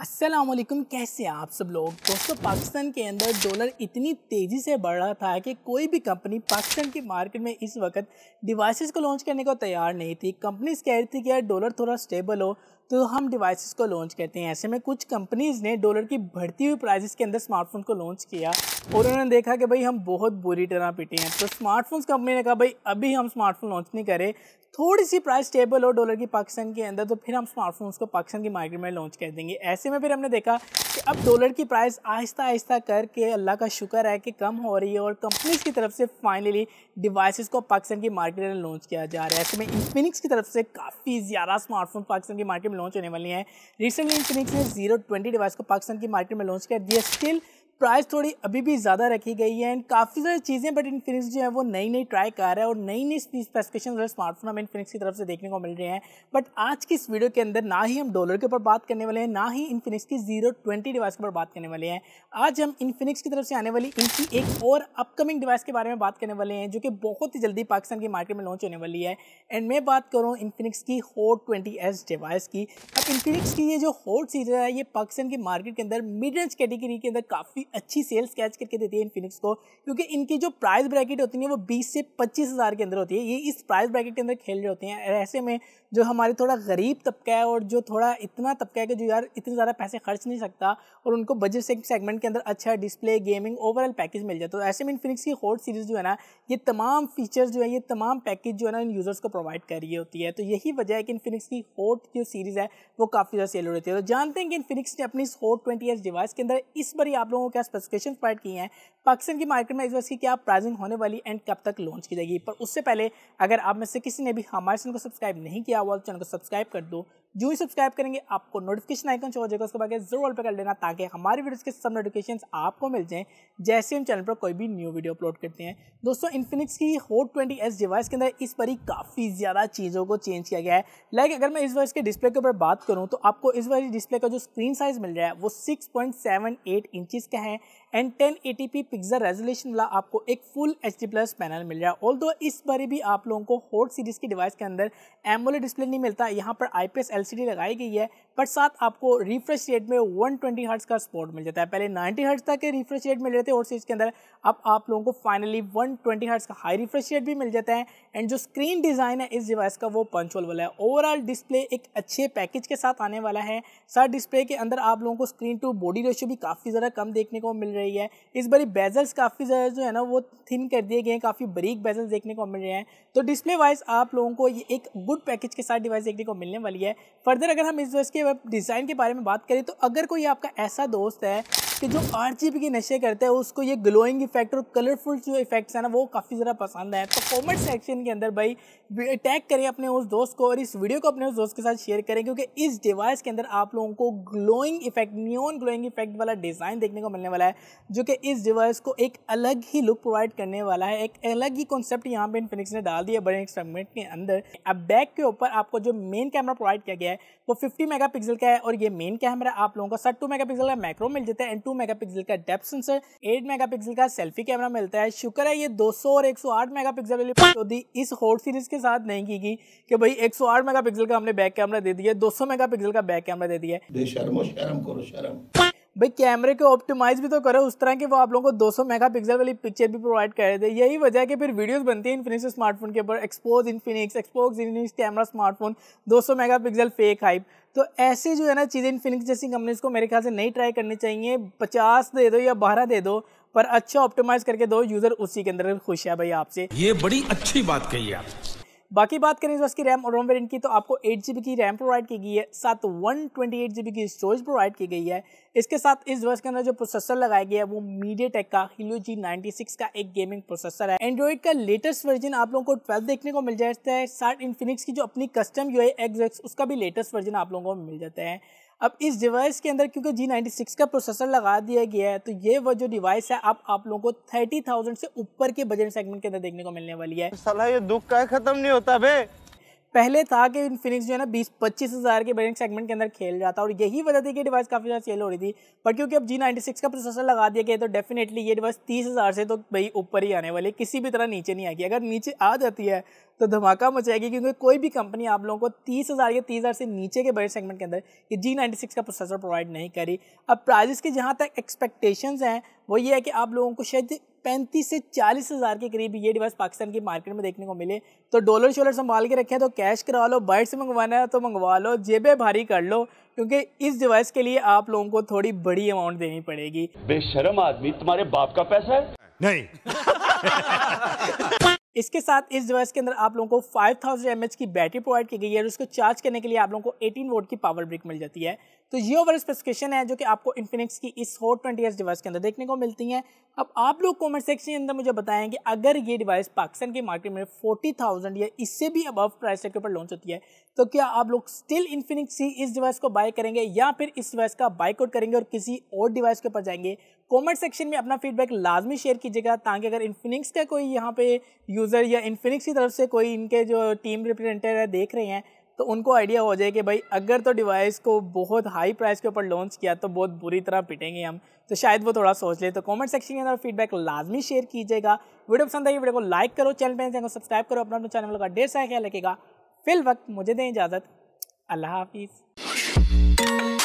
असलम कैसे हैं आप सब लोग दोस्तों पाकिस्तान के अंदर डॉलर इतनी तेज़ी से बढ़ रहा था कि कोई भी कंपनी पाकिस्तान की मार्केट में इस वक्त डिवाइसेस को लॉन्च करने को तैयार नहीं थी कंपनीज कह रही थी कि यार डॉलर थोड़ा स्टेबल हो तो हम डिवाइसेस को लॉन्च करते हैं ऐसे में कुछ कंपनीज़ ने डॉलर की बढ़ती हुई प्राइसेस के अंदर स्मार्टफोन को लॉन्च किया और उन्होंने देखा कि भाई हम बहुत बुरी तरह पिटे हैं तो स्मार्टफोन्स कंपनी ने कहा भाई अभी हम स्मार्टफोन लॉन्च नहीं करें थोड़ी सी प्राइस स्टेबल हो डॉलर की पाकिस्तान के अंदर तो फिर हम स्मार्टफोन्स को पाकिस्तान की मार्केट में लॉन्च कर देंगे ऐसे में फिर हमने देखा कि अब डॉलर की प्राइस आहिस्ता आहिस्ता करके अल्लाह का शुक्र है कि कम हो रही है और कंपनीज की तरफ से फाइनली डिवाइसेस को पाकिस्तान की मार्केट में लॉन्च किया जा रहा है ऐसे में इन्फिनिक्स की तरफ से काफ़ी ज़्यादा स्मार्टफोन पाकिस्तान की मार्केट में में लॉन्च होने वाली हैं रिसेंटली इन्फिनिक्स ने जीरो ट्वेंटी डिवाइस को पाकिस्तान की मार्केट में लॉन्च किया दिया स्टिल प्राइस थोड़ी अभी भी ज़्यादा रखी गई है एंड काफ़ी सारी चीज़ें बट इनफिनिक्स जो है वो नई नई ट्राई कर रहा है और नई नई स्पेसिफिकेशन जो स्मार्टफोन हमें इन्फिनिक्स की तरफ से देखने को मिल रहे हैं बट आज की इस वीडियो के अंदर ना ही हम डॉलर के ऊपर बात करने वाले हैं ना ही इन्फिनिक्स की जीरो ट्वेंटी डिवाइस के ऊपर बात करने वाले हैं आज हम इनफिनिक्स की तरफ से आने वाली इनकी एक और अपकमिंग डिवाइस के बारे में बात करने वाले हैं जो कि बहुत ही जल्दी पाकिस्तान की मार्केट में लॉन्च होने वाली है एंड मैं बात करूँ इन्फिनिक्स की होट ट्वेंटी डिवाइस की अब इन्फिनिक्स की ये जो होट सीरीज है ये पाकिस्तान की मार्केट के अंदर मिड रेंज कैटेगरी के अंदर काफ़ी काफ़ी अच्छी सेल्स कैच करके देती है इनफिनिक्स को क्योंकि इनकी जो प्राइस ब्रैकेट होती है वो बीस से पच्चीस हज़ार के अंदर होती है ये इस प्राइस ब्रैकेट के अंदर खेल रहे होते हैं ऐसे में जो हमारे थोड़ा गरीब तबका है और जो थोड़ा इतना तबका है कि जो यार इतने ज़्यादा पैसे खर्च नहीं सकता और उनको बजट सेगमेंट के अंदर अच्छा डिस्प्ले गेमिंग ओवरऑल पैकेज मिल जाए तो ऐसे में इनफिनिक्स की होट सीरीज़ जो है ना ये तमाम फीचर्स जो है ये तमाम पैकेज जो है ना इन यूज़र्स को प्रोवाइड कर रही होती है तो यही वजह है कि इनफिनिक्स की होट जो सीरीज़ है वो काफ़ी ज़्यादा सेल हो रही है तो जानते हैं कि इनफिनिक्स ने अपनी इस होट ट्वेंटी डिवाइस के अंदर इस बार आप लोगों को क्या स्पेसिफिकेशन प्रोवाइड किए हैं पाकिस्तान की मार्केट में इस वर्ष की क्या प्राइसिंग होने वाली एंड कब तक लॉन्च की जाएगी पर उससे पहले अगर आप में से किसी ने भी हमारे चैनल को सब्सक्राइब नहीं किया हुआ तो चैनल को सब्सक्राइब कर दो जो ही सब्सक्राइब करेंगे आपको नोटिफिकेशन आइकन शो हो जाएगा उसके बाद जरूर ऑल पे कर लेना ताकि हमारे वीडियोस के सब नोटिफिकेशन आपको मिल जाएं जैसे हम चैनल पर कोई भी न्यू वीडियो अपलोड करते हैं दोस्तों इन्फिनिक्स की होट ट्वेंटी एस डिवाइस के अंदर इस पर ही काफ़ी ज़्यादा चीज़ों को चेंज किया गया है लाइक अगर मैं इस वर्ष के डिस्प्ले के ऊपर बात करूँ तो आपको इस वर्ष डिस्प्ले का जो स्क्रीन साइज़ मिल रहा है वो six point seven eight inches का है and ten eighty p pixel resolution वाला आपको एक full H D plus panel मिल रहा है ऑल इस बार भी आप लोगों को होट सीरीज़ की डिवाइस के अंदर एमोले डिस्प्ले नहीं मिलता यहाँ पर I P S L LCD लगाई गई है बट साथ आपको रिफ्रेश रेट में 120 ट्वेंटी हर्ट्स का सपोर्ट मिल जाता है पहले 90 हर्ट्स तक के रिफ्रेश रेट मिल रहे थे और इसके अंदर अब आप लोगों को फाइनली 120 ट्वेंटी हर्ट्स का हाई रिफ्रेश रेट भी मिल जाता है एंड जो स्क्रीन डिज़ाइन है इस डिवाइस का वो पंचोल वाला है ओवरऑल डिस्प्ले एक अच्छे पैकेज के साथ आने वाला है सर डिस्प्ले के अंदर आप लोगों को स्क्रीन टू बॉडी रेशियो भी काफ़ी ज़्यादा कम देखने को मिल रही है इस बारी बेजल्स काफ़ी ज़्यादा जो है ना वो थिन कर दिए गए हैं काफ़ी बरीक बेजल्स देखने को मिल रहे हैं तो डिस्प्ले वाइज आप लोगों को ये एक गुड पैकेज के साथ डिवाइस देखने को मिलने वाली है फर्दर अगर हम इस दोस्त के डिज़ाइन के बारे में बात करें तो अगर कोई आपका ऐसा दोस्त है कि जो आर के नशे करते हैं उसको ये ग्लोइंग इफेक्ट और कलरफुल जो इफेक्ट्स है ना वो काफ़ी ज़रा पसंद है तो कॉमेंट सेक्शन के अंदर भाई टैग करें अपने उस दोस्त को और इस वीडियो को अपने उस दोस्त के साथ शेयर करें क्योंकि इस डिवाइस के अंदर आप लोगों को glowing effect neon glowing effect वाला डिज़ाइन देखने को मिलने वाला है जो कि इस डिवाइस को एक अलग ही लुक प्रोवाइड करने वाला है एक अलग ही कॉन्सेप्ट यहाँ पर इनफिनिक्स ने डाल दिया बड़े एक्सपेरिमेंट के अंदर अब बैक के ऊपर आपको जो मेन कैमरा प्रोवाइड किया गया है वो फिफ्टी मेगा का है और ये मेन कैमरा आप लोगों को सट टू मेगा का मैक्रो मिल जाता है एंड 2 मेगापिक्सल का डेप्थ सेंसर 8 मेगापिक्सल का सेल्फी कैमरा मिलता है शुक्र है ये 200 और 108 मेगापिक्सल वाली चौधरी इस हॉट सीरीज के साथ नहीं की गई कि भाई 108 मेगापिक्सल का हमने बैक कैमरा दे दिया 200 मेगापिक्सल का बैक कैमरा दे दिया शर्म करो शर्म भाई कैमरे को ऑप्टिमाइज भी तो करो उस तरह के वो आप लोगों को 200 मेगापिक्सल वाली पिक्चर भी प्रोवाइड कर दे यही वजह है कि फिर वीडियोस बनती है इन्फिनिक्स स्मार्टफोन के ऊपर expose Infinix expose Infinix camera smartphone 200 megapixel fake hype तो ऐसी जो है ना चीज़ें इन्फिनिक्स जैसी कंपनीज को मेरे ख्याल से नहीं ट्राई करनी चाहिए पचास दे दो या बारह दे दो पर अच्छा ऑप्टिमाइज करके दो यूज़र उसी के अंदर खुश है भाई आपसे ये बड़ी अच्छी बात कही आप बाकी बात करें इसकी रैम और रोम वेरियंट की तो आपको एट जी की रैम प्रोवाइड की गई है साथ वन ट्वेंटी की स्टोरेज प्रोवाइड की गई है इसके साथ इस वर्ष के अंदर जो प्रोसेसर लगाया गया है वो मीडिया टेक का हिलो जी का एक गेमिंग प्रोसेसर है एंड्रॉइड का लेटेस्ट वर्जन आप लोगों को ट्वेल्व देखने को मिल जाता है साथ इन्फिनिक्स की जो अपनी कस्टम यू है उसका भी लेटेस्ट वर्जन आप लोगों को मिल जाता है अब इस डिवाइस के अंदर क्योंकि जी नाइन्टी सिक्स का प्रोसेसर लगा दिया गया है तो ये वो जो डिवाइस है अब आप लोगों को थर्टी थाउजेंड से ऊपर के बजट सेगमेंट के अंदर देखने को मिलने वाली है सलाह ये दुख का खत्म नहीं होता भाई पहले था कि इनफिनिक्स जो है ना बीस पच्चीस हज़ार के बजट सेगमेंट के अंदर खेल रहा था और यही वजह थी कि डिवाइस काफ़ी ज़्यादा सेल हो रही थी पर क्योंकि अब जी नाइन्टी सिक्स का प्रोसेसर लगा दिया गया तो डेफिनेटली ये डिवाइस तीस हज़ार से तो भाई ऊपर ही आने वाली किसी भी तरह नीचे नहीं आएगी अगर नीचे आ जाती है तो धमाका मचाएगी क्योंकि कोई भी कंपनी आप लोगों को तीस हज़ार या तीस हज़ार से नीचे के बजट सेगमेंट के अंदर ये जी नाइन्टी सिक्स का प्रोसेसर प्रोवाइड नहीं करी अब प्राइजेस की जहाँ तक एक्सपेक्टेशन हैं वो ये है कि आप लोगों को शायद पैंतीस से चालीस हज़ार के करीब ये डिवाइस पाकिस्तान की मार्केट में देखने को मिले तो डॉलर शोलर संभाल के रखें तो कैश करा लो बाइट से मंगवाना है तो मंगवा लो जेबें भारी कर लो क्योंकि इस डिवाइस के लिए आप लोगों को थोड़ी बड़ी अमाउंट देनी पड़ेगी बेशरम आदमी तुम्हारे बाप का पैसा है नहीं इसके साथ इस डिवाइस के अंदर आप लोगों को 5000 थाउजेंड की बैटरी प्रोवाइड की गई है और उसको चार्ज करने के लिए आप लोगों को 18 वोट की पावर ब्रिक मिल जाती है तो ये ओवर स्पेसिफिकेशन है जो कि आपको इन्फिनिक्स की इस हॉट ट्वेंटी एस डिवाइस के अंदर देखने को मिलती हैं अब आप लोग कमेंट सेक्शन के अंदर मुझे बताएं कि अगर ये डिवाइस पाकिस्तान की मार्केट में फोर्टी थाउजेंड या इससे भी अबव प्राइस के ऊपर लॉन्च होती है तो क्या आप लोग स्टिल इन्फिनिक्स ही इस डिवाइस को बाय करेंगे या फिर इस डिवाइस का बाइकआउट करेंगे और किसी और डिवाइस के ऊपर जाएंगे कॉमेंट सेक्शन में अपना फीडबैक लाजमी शेयर कीजिएगा ताकि अगर इन्फिनिक्स का कोई यहाँ पे यूज़र या इन्फिनिक्स की तरफ से कोई इनके जो टीम रिप्रेजेंटेटिव है देख रहे हैं तो उनको आइडिया हो जाए कि भाई अगर तो डिवाइस को बहुत हाई प्राइस के ऊपर लॉन्च किया तो बहुत बुरी तरह पिटेंगे हम तो शायद वो थोड़ा सोच ले तो कमेंट सेक्शन के अंदर फीडबैक लाजमी शेयर कीजिएगा वीडियो पसंद आई वीडियो को लाइक करो चैनल पर चैनल को सब्सक्राइब करो अपना अपने चैनल का डेढ़ सा ख्याल रखेगा फिल वक्त मुझे दें इजाज़त अल्लाह हाफिज़